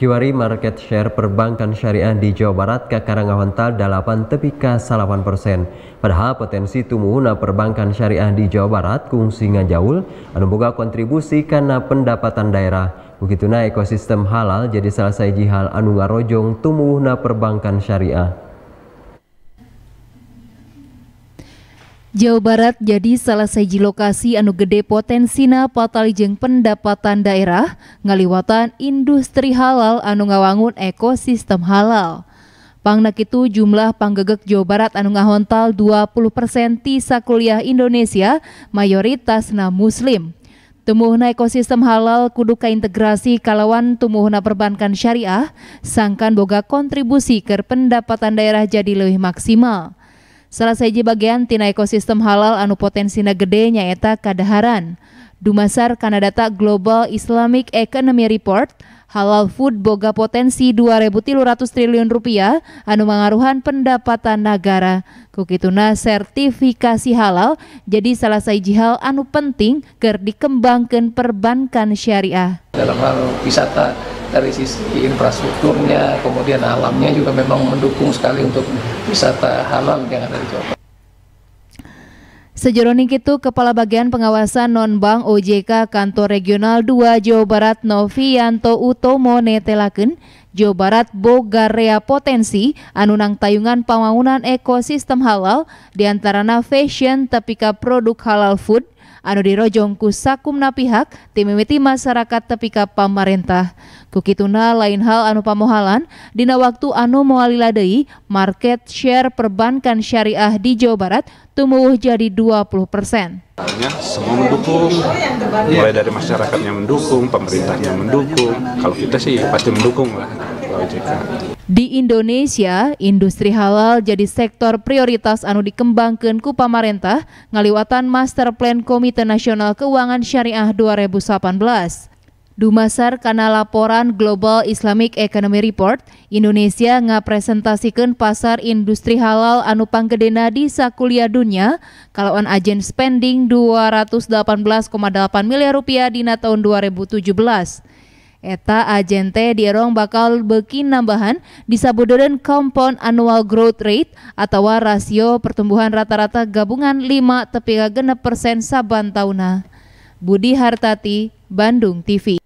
Kiwari market share perbankan syariah di Jawa Barat ke Karangawantal 8 tepika 8 persen. Padahal potensi tumuhuna perbankan syariah di Jawa Barat kungsi ngajaul anu boga kontribusi karena pendapatan daerah. Begitu nah ekosistem halal jadi salah jihad hal anu ngarojong tumuhuna perbankan syariah. Jawa Barat jadi salah seji lokasi anu gede potensina patalijeng pendapatan daerah ngaliwatan industri halal anu ngawangun ekosistem halal. Pangnak itu jumlah panggegek Jawa Barat anu ngahontal 20% tisa kuliah Indonesia mayoritas na muslim. Tumuhna ekosistem halal kudu integrasi kalawan tumuhna perbankan syariah sangkan boga kontribusi ke pendapatan daerah jadi lebih maksimal. Salah saja bagian tina ekosistem halal anu potensina gede eta kadaharan. Dumasar Kanadata Global Islamic Economy Report, halal food boga potensi 2.300 triliun rupiah anu mengaruhan pendapatan negara. Kukituna sertifikasi halal jadi salah saiji hal anu penting ker dikembangkan perbankan syariah. Dalam hal wisata dari sisi infrastrukturnya, kemudian alamnya juga memang mendukung sekali untuk wisata halal yang ada di Jawa Barat. Sejeronik itu Kepala Bagian Pengawasan Non-Bank OJK Kantor Regional 2 Jawa Barat Novianto Utomo netelaken Jawa Barat Bogarea potensi anunang tayungan pembangunan ekosistem halal diantarana fashion tepika produk halal food – anu dirojongku sakumna pihak timimiti masyarakat tepika pamarentah kukituna lain hal anu pamohalan dina waktu anu moalila deui market share perbankan syariah di Jawa Barat tumbuh jadi 20%. Ya, semua mendukung, mulai dari masyarakatnya mendukung, pemerintahnya mendukung. Kalau kita sih pasti mendukung lah. OJK. Di Indonesia, industri halal jadi sektor prioritas anu dikembangkan ku pamarentah ngaliwatan Master Plan Komite Nasional Keuangan Syariah 2018. Dumasar karena laporan Global Islamic Economy Report, Indonesia ngapresentasikan pasar industri halal anu panggedena di sakulia dunia kalauan agen spending 218,8 miliar rupiah dina tahun 2017. Eta agente dierong bakal beki nambahan disabuderan compound annual growth rate atau rasio pertumbuhan rata-rata gabungan 5 tepi persen saban tahunah. Budi Hartati, Bandung TV.